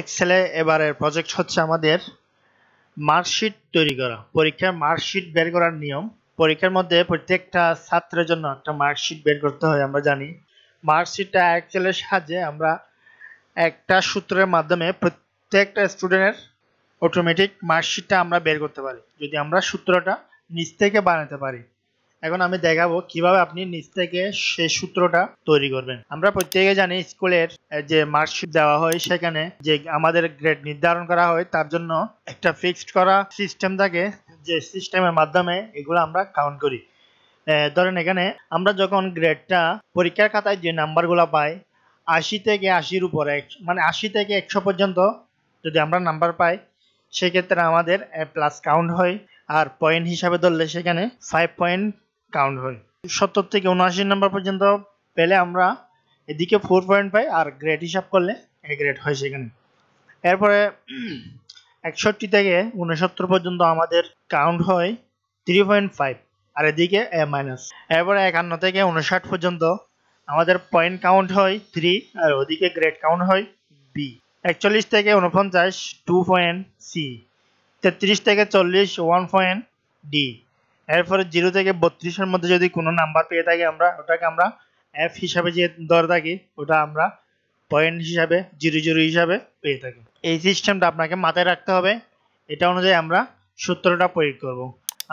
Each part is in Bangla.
এক্সেলে এবারের প্রজেক্ট হচ্ছে আমাদের মার্কশিট তৈরি করা পরীক্ষার মার্কশিট বের করার নিয়ম পরীক্ষার মধ্যে প্রত্যেকটা ছাত্রের জন্য একটা মার্কশিট বের করতে হয় আমরা জানি মার্কশিটটা এক্সেলের সাহায্যে আমরা একটা সূত্রের মাধ্যমে প্রত্যেকটা স্টুডেন্টের অটোমেটিক মার্কশিটটা আমরা বের করতে পারি যদি আমরা সূত্রটা নিচ থেকে বানাতে পারি এখন আমি দেখাবো কিভাবে আপনি নিচ থেকে সেই সূত্রটা তৈরি করবেন আমরা প্রত্যেকে জানি স্কুলের যে মার্কশিট দেওয়া হয় সেখানে যে আমাদের গ্রেড নির্ধারণ করা হয় তার জন্য একটা ফিক্সড করা সিস্টেম থাকে যে সিস্টেমের মাধ্যমে এগুলো আমরা কাউন্ট করি ধরেন এখানে আমরা যখন গ্রেডটা পরীক্ষার খাতায় যে নাম্বারগুলো পাই আশি থেকে আশির উপরে মানে আশি থেকে একশো পর্যন্ত যদি আমরা নাম্বার পাই সেক্ষেত্রে আমাদের প্লাস কাউন্ট হয় আর পয়েন্ট হিসাবে ধরলে সেখানে ফাইভ পয়েন্ট কাউন্ট হয় সত্তর থেকে উনআশি নাম্বার পর্যন্ত পেলে আমরা এদিকে ফোর পয়েন্ট পাই আর গ্রেড হিসাব করলে এ গ্রেড হয় সেখানে এরপরে একষট্টি থেকে উনসত্তর পর্যন্ত আমাদের কাউন্ট হয় থ্রি পয়েন্ট ফাইভ আর এদিকে এ মাইনাস এরপরে একান্ন থেকে উনষাট পর্যন্ত আমাদের পয়েন্ট কাউন্ট হয় থ্রি আর ওদিকে গ্রেড কাউন্ট হয় বি একচল্লিশ থেকে উনপঞ্চাশ টু পয়েন্ট সি তেত্রিশ থেকে চল্লিশ ওয়ান পয়েন্ট ডি এরপরে জিরো থেকে বত্রিশের মধ্যে যদি কোনো নাম্বার পেয়ে থাকি আমরা ওটাকে আমরা এফ হিসাবে যে ধরে থাকি ওটা আমরা পয়েন্ট হিসাবে জিরো জিরো হিসাবে পেয়ে থাকি এই সিস্টেমটা আপনাকে মাথায় রাখতে হবে এটা অনুযায়ী আমরা সূত্রটা প্রয়োগ করব।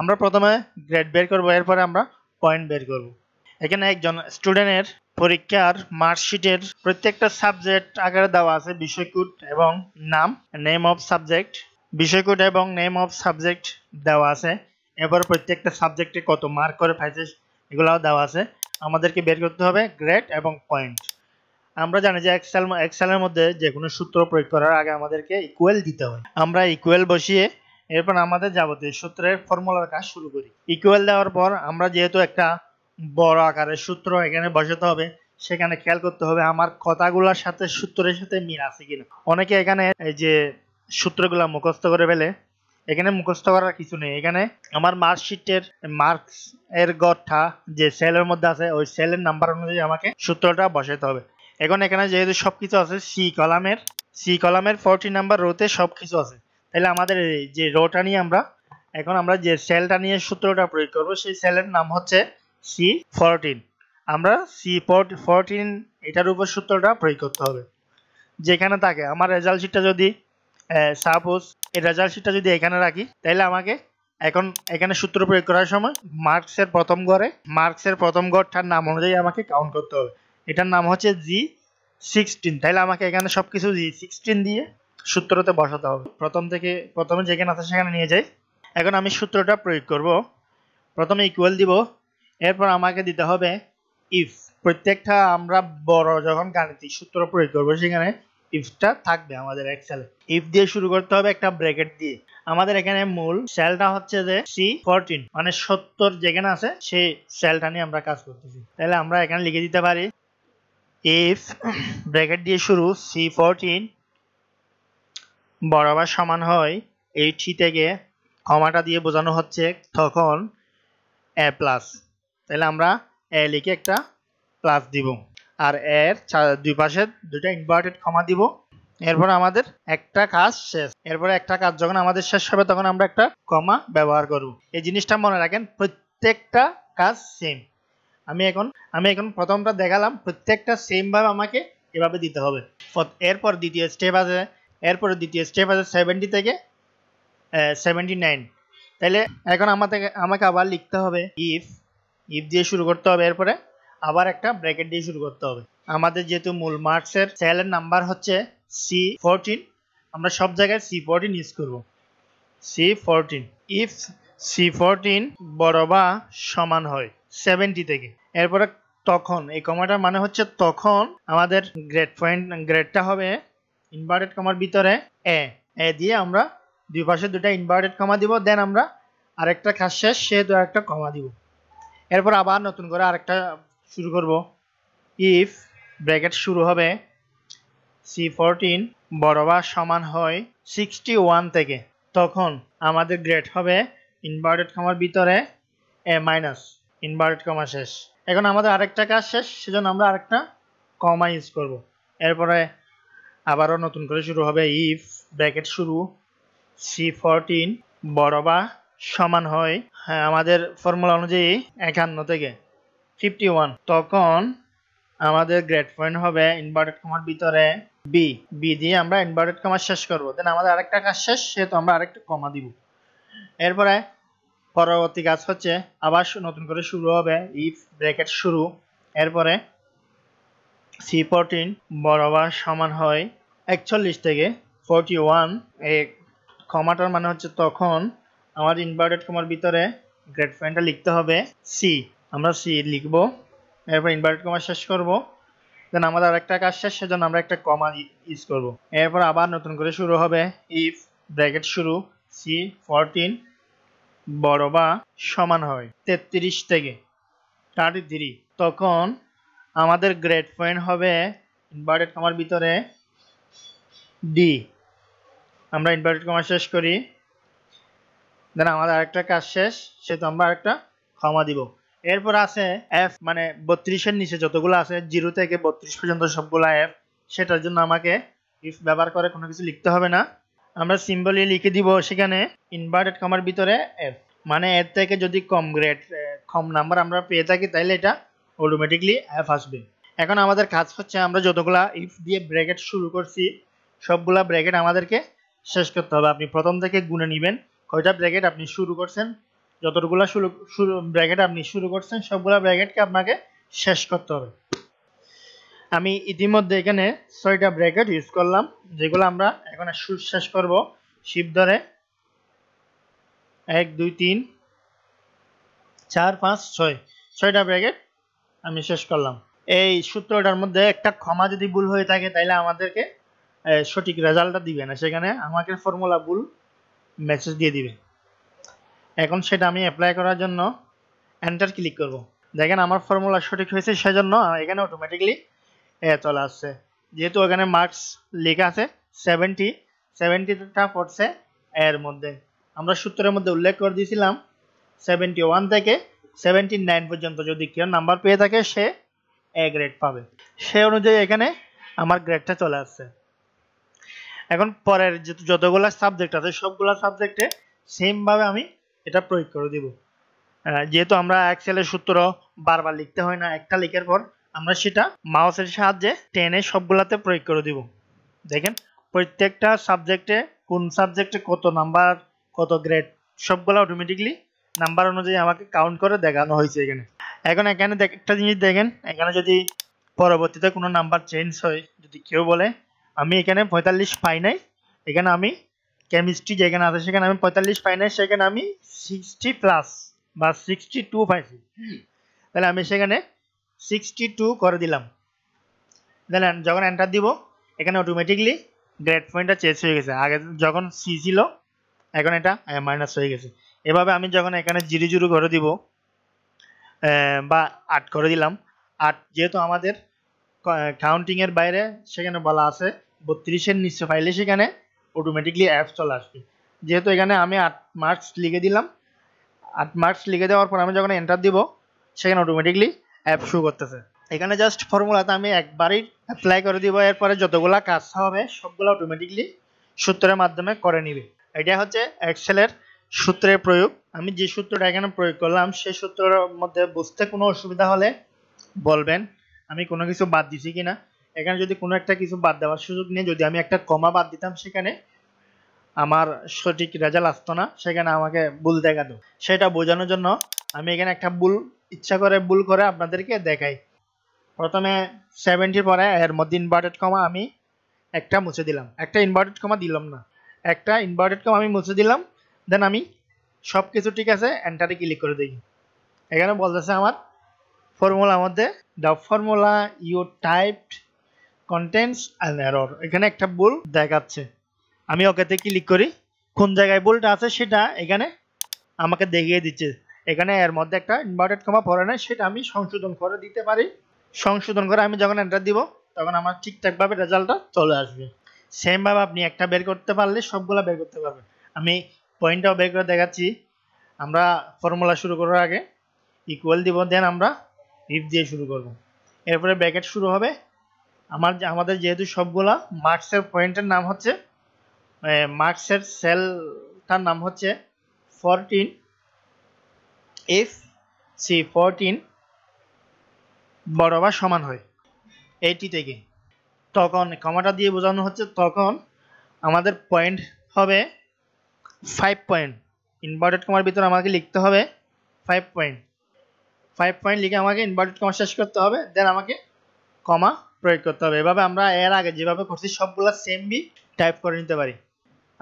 আমরা প্রথমে গ্রেড বের করবো এরপরে আমরা পয়েন্ট বের করব। এখানে একজন স্টুডেন্টের পরীক্ষার মার্কশিটের প্রত্যেকটা সাবজেক্ট আকারে দেওয়া আছে বিষয়কুট এবং নাম নেম অফ সাবজেক্ট বিষয়কুট এবং নেম অফ সাবজেক্ট দেওয়া আছে এবার প্রত্যেকটা সাবজেক্টে কত মার্ক করে পাইছে এগুলাও দেওয়া আছে আমাদেরকে বের করতে হবে গ্রেড এবং পয়েন্ট আমরা জানি যে এক্সেল এক্সেলের মধ্যে যে কোনো সূত্র প্রয়োগ করার আগে আমাদেরকে ইকুয়াল দিতে হয় আমরা ইকুয়াল বসিয়ে এরপর আমাদের যাবতীয় সূত্রের ফর্মুলার কাজ শুরু করি ইকুয়াল দেওয়ার পর আমরা যেহেতু একটা বড় আকারের সূত্র এখানে বসাতে হবে সেখানে খেয়াল করতে হবে আমার কথাগুলোর সাথে সূত্রের সাথে মিল আছে কিনা অনেকে এখানে এই যে সূত্রগুলো মুখস্থ করে ফেলে এখানে মুখস্থ করার কিছু নেই এখানে আমার মার্কশিটের মার্কস এর গড়টা যে সেলের মধ্যে আছে ওই সেলের নাম্বার অনুযায়ী আমাকে সূত্রটা বসাতে হবে এখন এখানে যেহেতু সব কিছু আছে সি কলামের সি কলামের ফোরটি নাম্বার রোতে সব কিছু আছে তাহলে আমাদের যে রোটা নিয়ে আমরা এখন আমরা যে সেলটা নিয়ে সূত্রটা প্রয়োগ করব সেই সেলের নাম হচ্ছে সি ফোরটিন আমরা সি ফোরটিন এটার উপর সূত্রটা প্রয়োগ করতে হবে যেখানে থাকে আমার রেজাল্ট শিটটা যদি সাপোজ এই রেজাল্ট শিটটা যদি এখানে রাখি তাহলে আমাকে এখন এখানে সূত্র প্রয়োগ করার সময় মার্কসের প্রথম গড়ে মার্কসের প্রথম গড়টার নাম অনুযায়ী আমাকে কাউন্ট করতে হবে এটার নাম হচ্ছে জি সিক্সটিন তাহলে আমাকে এখানে সব কিছু জি সিক্সটিন দিয়ে সূত্রতে বসাতে হবে প্রথম থেকে প্রথমে যেখানে আছে সেখানে নিয়ে যাই এখন আমি সূত্রটা প্রয়োগ করব প্রথমে ইকুয়াল দিব এরপর আমাকে দিতে হবে ইফ প্রত্যেকটা আমরা বড় যখন গাণিতিক সূত্র প্রয়োগ করবো সেখানে ইফটা থাকবে আমাদের এক্সেলে ইফ দিয়ে শুরু করতে হবে একটা ব্র্যাকেট দিয়ে আমাদের এখানে মূল সেলটা হচ্ছে যে সি ফোরটিন মানে সত্তর যেখানে আছে সেই সেলটা নিয়ে আমরা কাজ করতেছি তাহলে আমরা এখানে লিখে দিতে পারি ইফ ব্র্যাকেট দিয়ে শুরু সি ফোরটিন বরাবর সমান হয় এই থ্রি থেকে কমাটা দিয়ে বোঝানো হচ্ছে তখন এ প্লাস তাহলে আমরা এ লিখে একটা প্লাস দিব আর এর দুই পাশে দুইটা ইনভার্টেড ক্ষমা দিব এরপর আমাদের একটা কাজ শেষ এরপর একটা কাজ যখন আমাদের শেষ হবে তখন আমরা একটা কমা ব্যবহার করব এই জিনিসটা মনে রাখেন প্রত্যেকটা কাজ সেম আমি এখন আমি এখন প্রথমটা দেখালাম প্রত্যেকটা সেমভাবে আমাকে এভাবে দিতে হবে এরপর দ্বিতীয় স্টেপ আছে এরপর দ্বিতীয় স্টেপ আছে সেভেন্টি থেকে সেভেন্টি নাইন তাহলে এখন আমাকে আমাকে আবার লিখতে হবে ইফ ইফ দিয়ে শুরু করতে হবে এরপরে আবার একটা ব্র্যাকেট দিয়ে শুরু করতে হবে আমাদের যেহেতু মূল মার্কসের সেলের নাম্বার হচ্ছে সি ফোরটিন আমরা সব জায়গায় সি ফোরটিন ইউজ করব C fourteen if C fourteen বড় বা সমান হয় সেভেন্টি থেকে এরপরে তখন এই কমাটার মানে হচ্ছে তখন আমাদের গ্রেড পয়েন্ট গ্রেডটা হবে ইনভার্টেড কমার ভিতরে এ এ দিয়ে আমরা দুই পাশে দুটা ইনভার্টেড কমা দিব দেন আমরা আরেকটা খাস শেষ সেহেতু একটা কমা দিব এরপর আবার নতুন করে আরেকটা শুরু করব ইফ ব্র্যাকেট শুরু হবে সি ফোরটিন বড় বা সমান হয় সিক্সটি ওয়ান থেকে তখন আমাদের গ্রেড হবে ইনভার্টেড কমার ভিতরে এ মাইনাস ইনভার্টেড কমা শেষ এখন আমাদের আরেকটা কাজ শেষ সেজন্য আমরা আরেকটা কমা ইউজ করব এরপরে আবারও নতুন করে শুরু হবে ইফ ব্র্যাকেট শুরু সি ফোরটিন বড় বা সমান হয় হ্যাঁ, আমাদের ফর্মুলা অনুযায়ী একান্ন থেকে ফিফটি ওয়ান তখন আমাদের গ্রেট পয়েন্ট হবে ইনভার্টেড কমার ভিতরে বি বি দিয়ে আমরা ইনভার্টেড কমা শেষ করবো দেন আমাদের আরেকটা কাজ শেষ সেহেতু আমরা আরেকটা কমা দিব এরপরে পরবর্তী কাজ হচ্ছে আবার নতুন করে শুরু হবে ইফ ব্র্যাকেট শুরু এরপরে সি ফোরটিন বরাবর সমান হয় একচল্লিশ থেকে ফোরটি ওয়ান এই কমাটার মানে হচ্ছে তখন আমার ইনভার্টেড কমার ভিতরে গ্রেট পয়েন্টটা লিখতে হবে সি আমরা সি লিখব এরপর ইনভার্টেড কমা শেষ করব দেন আমাদের আরেকটা কাজ শেষ সেজন্য আমরা একটা কমা ইউজ করব এরপর আবার নতুন করে শুরু হবে ইফ ব্র্যাকেট শুরু সি ফরটিন বড় বা সমান হয় তেত্রিশ থেকে টার্টি থ্রি তখন আমাদের গ্রেড পয়েন্ট হবে ইনভার্টেড কমার ভিতরে ডি আমরা ইনভার্টেড কমা শেষ করি দেন আমাদের আরেকটা কাজ শেষ সে তো আমরা আরেকটা ক্ষমা দিব এরপর আছে এফ মানে বত্রিশের নিচে যতগুলো আছে জিরো থেকে বত্রিশ পর্যন্ত সবগুলো এফ সেটার জন্য আমাকে ইফ ব্যবহার করে কোনো কিছু লিখতে হবে না আমরা সিম্বলি লিখে দিব সেখানে ইনভার্টেড কমার ভিতরে এফ মানে এর থেকে যদি কম গ্রেড কম নাম্বার আমরা পেয়ে থাকি তাহলে এটা অটোমেটিকলি এফ আসবে এখন আমাদের কাজ হচ্ছে আমরা যতগুলা ইফ দিয়ে ব্র্যাকেট শুরু করছি সবগুলা ব্র্যাকেট আমাদেরকে শেষ করতে হবে আপনি প্রথম থেকে গুনে নেবেন কয়টা ব্র্যাকেট আপনি শুরু করছেন যতগুলা শুরু শুরু ব্র্যাকেট আপনি শুরু করছেন সবগুলা ব্র্যাকেটকে আপনাকে শেষ করতে হবে আমি ইতিমধ্যে এখানে ছয়টা ব্র্যাকেট ইউজ করলাম যেগুলো আমরা এখন শেষ করব শিব ধরে এক দুই তিন চার পাঁচ ছয় ছয়টা ব্র্যাকেট আমি শেষ করলাম এই সূত্রটার মধ্যে একটা ক্ষমা যদি ভুল হয়ে থাকে তাহলে আমাদেরকে সঠিক রেজাল্টটা দিবে না সেখানে আমাকে ফর্মুলা ভুল মেসেজ দিয়ে দিবে এখন সেটা আমি অ্যাপ্লাই করার জন্য এন্টার ক্লিক করব দেখেন আমার ফর্মুলা সঠিক হয়েছে সেজন্য এখানে অটোমেটিকলি এ চলে আসছে যেহেতু ওখানে মার্কস লেখা আছে সেভেন্টি সেভেন্টিটা পড়ছে এর মধ্যে আমরা সূত্রের মধ্যে উল্লেখ করে দিয়েছিলাম সেভেন্টি ওয়ান থেকে সেভেন্টি নাইন পর্যন্ত যদি কেউ নাম্বার পেয়ে থাকে সে এ গ্রেড পাবে সে অনুযায়ী এখানে আমার গ্রেডটা চলে আসছে এখন পরের যতগুলো সাবজেক্ট আছে সবগুলো সাবজেক্টে সেমভাবে আমি এটা প্রয়োগ করে দিব যেহেতু আমরা এক্সেলের সূত্র বারবার লিখতে হয় না একটা লিখার পর আমরা সেটা মাউসের সাহায্যে টেনে সবগুলাতে প্রয়োগ করে দিব দেখেন প্রত্যেকটা সাবজেক্টে কোন সাবজেক্টে কত নাম্বার কত গ্রেড সবগুলো অটোমেটিকলি নাম্বার অনুযায়ী আমাকে কাউন্ট করে দেখানো হয়েছে এখানে এখন এখানে একটা জিনিস দেখেন এখানে যদি পরবর্তীতে কোনো নাম্বার চেঞ্জ হয় যদি কেউ বলে আমি এখানে পঁয়তাল্লিশ পাই নাই এখানে আমি কেমিস্ট্রি যেখানে আছে সেখানে আমি পঁয়তাল্লিশ পাই সেখানে আমি সিক্সটি প্লাস বা সিক্সটি টু পাইছি তাহলে আমি সেখানে সিক্সটি টু করে দিলাম তাহলে যখন এন্টার দিব এখানে অটোমেটিকলি গ্রেড পয়েন্টটা চেঞ্জ হয়ে গেছে আগে যখন সি ছিল এখন এটা মাইনাস হয়ে গেছে এভাবে আমি যখন এখানে জিরো জিরো করে দিব বা আট করে দিলাম আট যেহেতু আমাদের কাউন্টিংয়ের বাইরে সেখানে বলা আছে বত্রিশের নিচে ফাইলে সেখানে অটোমেটিকলি অ্যাপস চলে আসবে যেহেতু এখানে আমি আট মার্কস লিখে দিলাম আট মার্কস লিখে দেওয়ার পর আমি যখন এন্টার দিব সেখানে অটোমেটিকলি অ্যাপ শুরু করতেছে এখানে জাস্ট ফর্মুলাতে আমি একবারই অ্যাপ্লাই করে দিব এরপরে যতগুলা কাজ হবে সবগুলো অটোমেটিকলি সূত্রের মাধ্যমে করে নিবে এটা হচ্ছে এক্সেলের সূত্রের প্রয়োগ আমি যে সূত্রটা এখানে প্রয়োগ করলাম সেই সূত্রের মধ্যে বুঝতে কোনো অসুবিধা হলে বলবেন আমি কোনো কিছু বাদ দিছি কিনা এখানে যদি কোনো একটা কিছু বাদ দেওয়ার সুযোগ নেই যদি আমি একটা কমা বাদ দিতাম সেখানে আমার সঠিক রেজাল্ট আসতো না সেখানে আমাকে ভুল দেখাতো সেটা বোঝানোর জন্য আমি এখানে একটা ভুল ইচ্ছা করে ভুল করে আপনাদেরকে দেখাই প্রথমে সেভেন্টির পরে এর মধ্যে ইনভার্টেড কমা আমি একটা মুছে দিলাম একটা ইনভার্টেড কমা দিলাম না একটা ইনভার্টেড কমা আমি মুছে দিলাম দেন আমি সব কিছু ঠিক আছে এন্টারে ক্লিক করে দিই এখানে বলতেছে আমার ফর্মুলার মধ্যে the formula you typed contents and error এখানে একটা ভুল দেখাচ্ছে আমি ওকেতে ক্লিক করি কোন জায়গায় বোল্ট আছে সেটা এখানে আমাকে দেখিয়ে দিচ্ছে এখানে এর মধ্যে একটা ইনভার্টেড কমা পড়ে না সেটা আমি সংশোধন করে দিতে পারি সংশোধন করে আমি যখন এন্টার দিব তখন আমার ঠিকঠাকভাবে রেজাল্টটা চলে আসবে সেমভাবে আপনি একটা বের করতে পারলে সবগুলো বের করতে পারবেন আমি পয়েন্টটাও বের করে দেখাচ্ছি আমরা ফর্মুলা শুরু করার আগে ইকুয়াল দিব দেন আমরা ইফ দিয়ে শুরু করব এরপরে ব্র্যাকেট শুরু হবে আমার আমাদের যেহেতু সবগুলা মার্কসের পয়েন্টের নাম হচ্ছে মার্কসের সেলটার নাম হচ্ছে ফরটিন এফ সি ফরটিন বড় বা সমান হয় এইটি থেকে তখন কমাটা দিয়ে বোঝানো হচ্ছে তখন আমাদের পয়েন্ট হবে ফাইভ পয়েন্ট ইনভার্টেড কমার ভিতরে আমাকে লিখতে হবে ফাইভ পয়েন্ট ফাইভ পয়েন্ট লিখে আমাকে ইনভার্টেড কমা শেষ করতে হবে দেন আমাকে কমা প্রয়োগ করতে হবে এভাবে আমরা এর আগে যেভাবে করছি সবগুলো সেম বি টাইপ করে নিতে পারি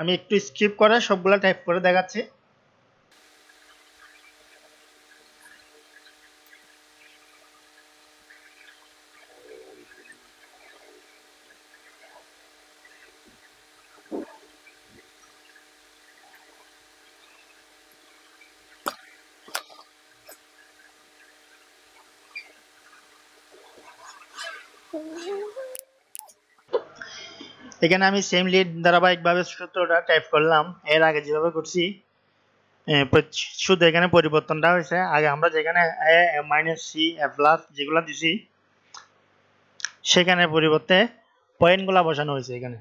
আমি একটু স্কিপ করে সবগুলা টাইপ করে দেখাচ্ছি এখানে আমি সেম লিড ধারাবাহিকভাবে সূত্রটা টাইপ করলাম এর আগে যেভাবে করছি শুধু এখানে পরিবর্তনটা হয়েছে আগে আমরা যেখানে A minus C A plus যেগুলো দিছি সেখানে পরিবর্তে পয়েন্টগুলা বসানো হয়েছে এখানে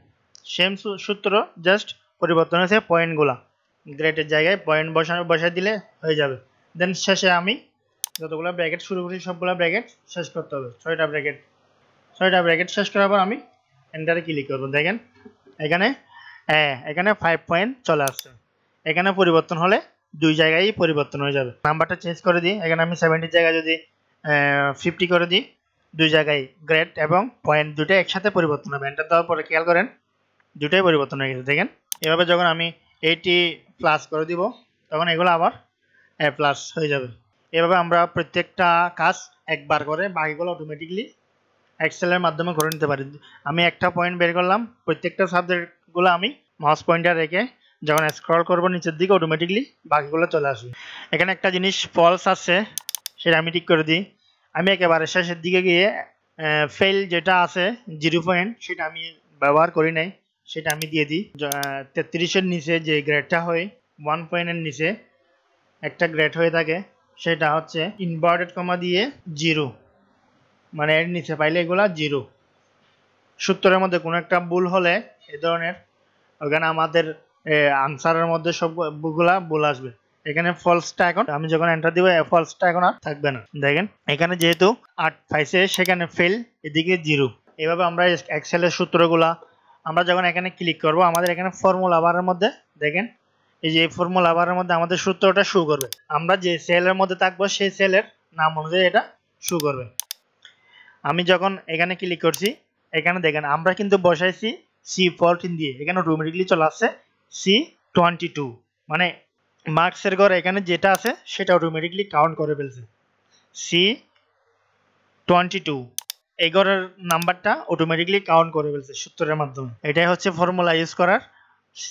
সেম সূত্র জাস্ট পরিবর্তন হয়েছে পয়েন্টগুলা গ্রেটের জায়গায় পয়েন্ট বসানো বসায় দিলে হয়ে যাবে দেন শেষে আমি যতগুলো ব্র্যাকেট শুরু করি সবগুলো ব্র্যাকেট শেষ করতে হবে ছয়টা ব্র্যাকেট ছয়টা ব্র্যাকেট শেষ করার পর আমি এন্টারে ক্লিক করব দেখেন এখানে হ্যাঁ এখানে ফাইভ পয়েন্ট চলে আসছে এখানে পরিবর্তন হলে দুই জায়গায় পরিবর্তন হয়ে যাবে নাম্বারটা চেঞ্জ করে দিই এখানে আমি সেভেন্টির জায়গায় যদি ফিফটি করে দিই দুই জায়গায় গ্রেড এবং পয়েন্ট দুটো একসাথে পরিবর্তন হবে এন্টার দেওয়ার পরে খেয়াল করেন দুটোই পরিবর্তন হয়ে গেছে দেখেন এভাবে যখন আমি এইটি প্লাস করে দিব তখন এগুলো আবার প্লাস হয়ে যাবে এভাবে আমরা প্রত্যেকটা কাজ একবার করে বাকিগুলো অটোমেটিকলি এক্সেলের মাধ্যমে করে নিতে পারি আমি একটা পয়েন্ট বের করলাম প্রত্যেকটা সাবজেক্টগুলো আমি মাউস পয়েন্টার রেখে যখন স্ক্রল করব নিচের দিকে অটোমেটিকলি বাকিগুলো চলে আসবে এখানে একটা জিনিস ফলস আছে সেটা আমি ঠিক করে দিই আমি একেবারে শেষের দিকে গিয়ে ফেল যেটা আছে জিরো পয়েন্ট সেটা আমি ব্যবহার করি নাই সেটা আমি দিয়ে দিই তেত্রিশের নিচে যে গ্রেডটা হয় ওয়ান পয়েন্টের নিচে একটা গ্রেড হয়ে থাকে সেটা হচ্ছে ইনভার্টেড কমা দিয়ে জিরো মানে এর নিচে পাইলে এগুলা জিরো সূত্রের মধ্যে কোনো একটা ভুল হলে এ ধরনের ওখানে আমাদের আনসারের মধ্যে সবগুলা ভুল আসবে এখানে ফলসটা এখন আমি যখন এন্টার দিব ফলসটা এখন আর থাকবে না দেখেন এখানে যেহেতু আট পাইছে সেখানে ফেল এদিকে জিরো এভাবে আমরা এক্সেলের সূত্রগুলা আমরা যখন এখানে ক্লিক করব আমাদের এখানে ফর্মুলা বারের মধ্যে দেখেন এই যে এই ফর্মুলা বারের মধ্যে আমাদের সূত্রটা শু করবে আমরা যে সেলের মধ্যে থাকবো সেই সেলের নাম অনুযায়ী এটা শু করবে আমি যখন এখানে ক্লিক করছি এখানে দেখেন আমরা কিন্তু বসাইছি সি ফোরটিন দিয়ে এখানে অটোমেটিকলি চলে আসছে সি টোয়েন্টি টু মানে মার্কসের ঘর এখানে যেটা আছে সেটা অটোমেটিকলি কাউন্ট করে ফেলছে সি টোয়েন্টি টু এই ঘরের নাম্বারটা অটোমেটিকলি কাউন্ট করে ফেলছে সূত্রের মাধ্যমে এটাই হচ্ছে ফর্মুলা ইউজ করার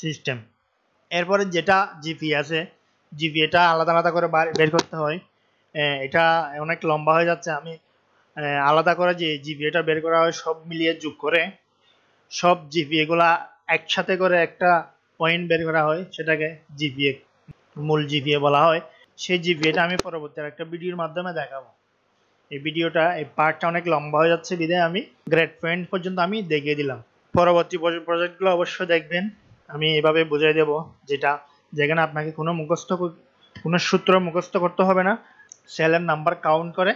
সিস্টেম এরপরে যেটা জিপি আছে জিপি এটা আলাদা আলাদা করে বের করতে হয় এটা অনেক লম্বা হয়ে যাচ্ছে আমি মানে আলাদা করে যে জিপিএটা বের করা হয় সব মিলিয়ে যোগ করে সব জিপিএগুলা একসাথে করে একটা পয়েন্ট বের করা হয় সেটাকে জিপিএ মূল জিপিএ বলা হয় সেই জিপিএটা আমি পরবর্তী একটা ভিডিওর মাধ্যমে দেখাবো এই ভিডিওটা এই পার্টটা অনেক লম্বা হয়ে যাচ্ছে বিধায় আমি গ্রেড পয়েন্ট পর্যন্ত আমি দেখিয়ে দিলাম পরবর্তী প্রজেক্টগুলো অবশ্যই দেখবেন আমি এভাবে বুঝিয়ে দেব যেটা যেখানে আপনাকে কোনো মুখস্থ কোনো সূত্র মুখস্থ করতে হবে না সেলের নাম্বার কাউন্ট করে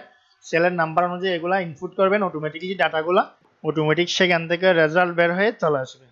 সেলের নাম্বার অনুযায়ী এগুলা ইনপুট করবেন অটোমেটিকলি ডাটাগুলা অটোমেটিক সেখান থেকে রেজাল্ট বের হয়ে চলে আসবে